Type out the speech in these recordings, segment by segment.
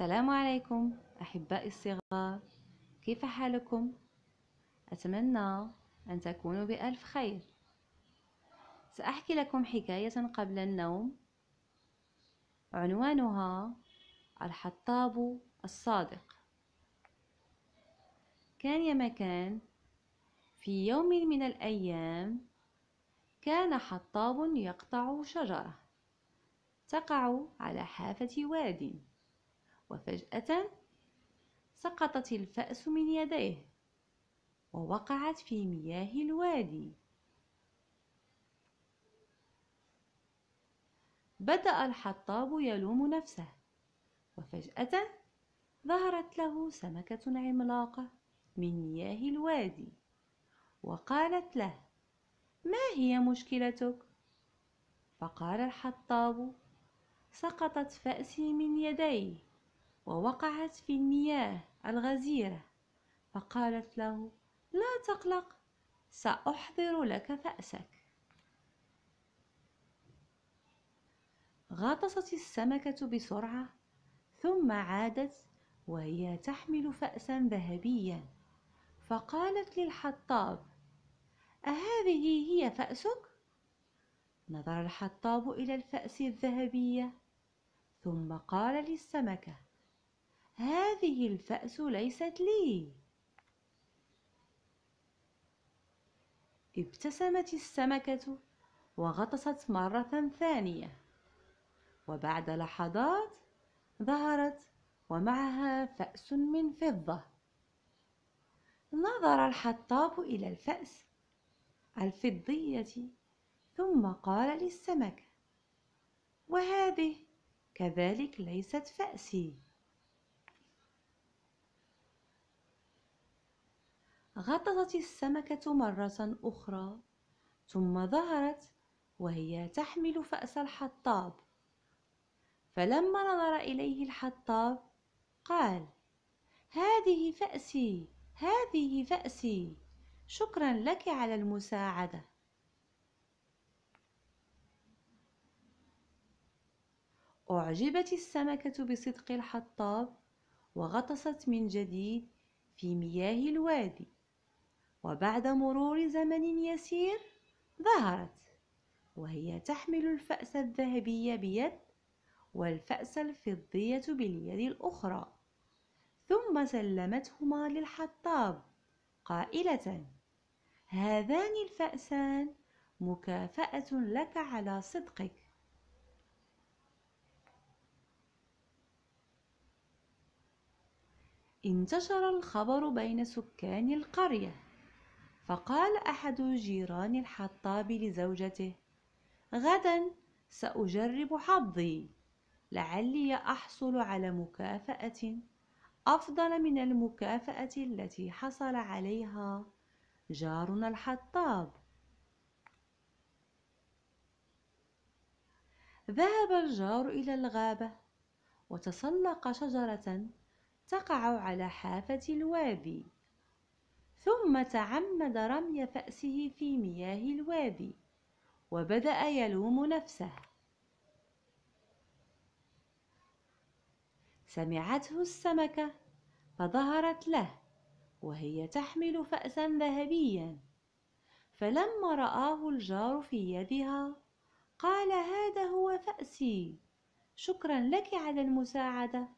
السلام عليكم أحبائي الصغار كيف حالكم؟ أتمنى أن تكونوا بألف خير سأحكي لكم حكاية قبل النوم عنوانها الحطاب الصادق كان يا مكان في يوم من الأيام كان حطاب يقطع شجرة تقع على حافة واد وفجأة سقطت الفأس من يديه ووقعت في مياه الوادي بدأ الحطاب يلوم نفسه وفجأة ظهرت له سمكة عملاقة من مياه الوادي وقالت له ما هي مشكلتك فقال الحطاب سقطت فأسي من يديه ووقعت في المياه الغزيرة فقالت له لا تقلق سأحضر لك فأسك غطست السمكة بسرعة ثم عادت وهي تحمل فأسا ذهبيا فقالت للحطاب أهذه هي فأسك؟ نظر الحطاب إلى الفأس الذهبية ثم قال للسمكة هذه الفأس ليست لي ابتسمت السمكة وغطست مرة ثانية وبعد لحظات ظهرت ومعها فأس من فضة نظر الحطاب إلى الفأس الفضية ثم قال للسمكة وهذه كذلك ليست فأسي غطست السمكة مرة أخرى ثم ظهرت وهي تحمل فأس الحطاب فلما نظر إليه الحطاب قال هذه فأسي هذه فأسي شكرا لك على المساعدة أعجبت السمكة بصدق الحطاب وغطست من جديد في مياه الوادي وبعد مرور زمن يسير ظهرت وهي تحمل الفأس الذهبي بيد والفأس الفضية باليد الأخرى ثم سلمتهما للحطاب قائلة هذان الفأسان مكافأة لك على صدقك انتشر الخبر بين سكان القرية فقال أحد جيران الحطاب لزوجته غدا سأجرب حظي لعلي أحصل على مكافأة أفضل من المكافأة التي حصل عليها جارنا الحطاب ذهب الجار إلى الغابة وتسلق شجرة تقع على حافة الوادي ثم تعمد رمي فأسه في مياه الوادي وبدأ يلوم نفسه سمعته السمكة فظهرت له وهي تحمل فأسا ذهبيا فلما رآه الجار في يدها قال هذا هو فأسي شكرا لك على المساعدة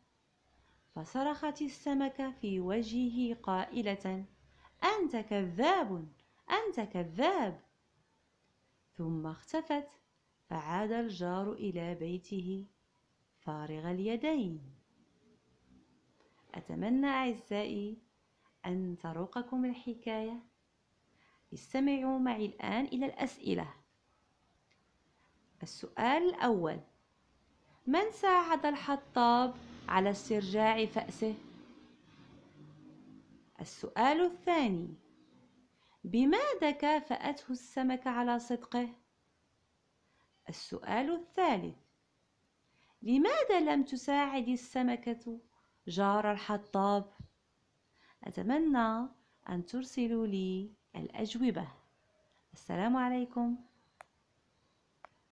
فصرخت السمكة في وجهه قائلة أنت كذاب أنت كذاب ثم اختفت فعاد الجار إلى بيته فارغ اليدين أتمنى أعزائي أن تروقكم الحكاية استمعوا معي الآن إلى الأسئلة السؤال الأول من ساعد الحطاب على استرجاع فأسه؟ السؤال الثاني بماذا كافأته السمكة على صدقه؟ السؤال الثالث لماذا لم تساعد السمكة جار الحطاب؟ أتمنى أن ترسلوا لي الأجوبة السلام عليكم